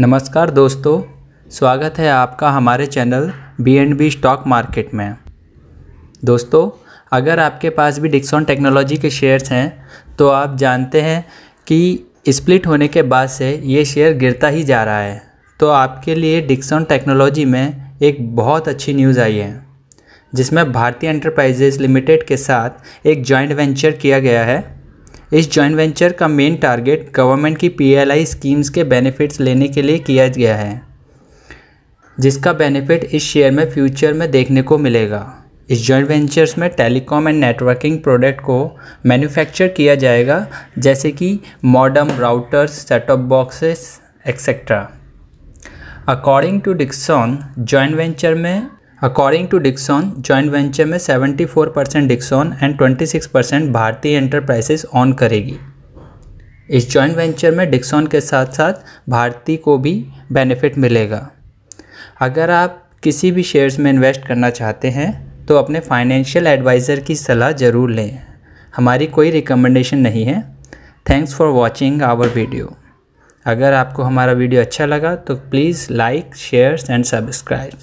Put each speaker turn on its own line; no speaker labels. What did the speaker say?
नमस्कार दोस्तों स्वागत है आपका हमारे channel B and B stock market में दोस्तों अगर आपके पास भी डिक्सॉन टेक्नोलॉजी के शेयर्स हैं तो आप जानते हैं कि स्प्लिट होने के बाद से ये शेयर गिरता ही जा रहा है तो आपके लिए डिक्सॉन टेक्नोलॉजी में एक बहुत अच्छी न्यूज़ आई है जिसमें भारतीय एंटरप्राइजेज लिमिटेड के साथ एक जॉइंट वेंचर किया गया है इस जॉइंट वेंचर का मेन टारगेट गवर्नमेंट की पीएलआई स्कीम्स के बेनिफिट्स लेने के लिए किया गया है जिसका बेनिफिट इस शेयर में फ्यूचर में देखने को मिलेगा इस जॉइंट वेंचर्स में टेलीकॉम एंड नेटवर्किंग प्रोडक्ट को मैन्युफैक्चर किया जाएगा जैसे कि modem routers setup boxes etcetera according to Dixon joint venture में according to Dixon joint venture में 74 percent Dixon and 26 percent Bharatiya enterprises own करेगी इस जॉइंट वेंचर में डिक्सॉन के साथ साथ भारती को भी बेनिफिट मिलेगा अगर आप किसी भी शेयर्स में इन्वेस्ट करना चाहते हैं तो अपने फाइनेंशियल एडवाइज़र की सलाह ज़रूर लें हमारी कोई रिकमेंडेशन नहीं है thanks for watching our video अगर आपको हमारा वीडियो अच्छा लगा तो please like shares and subscribe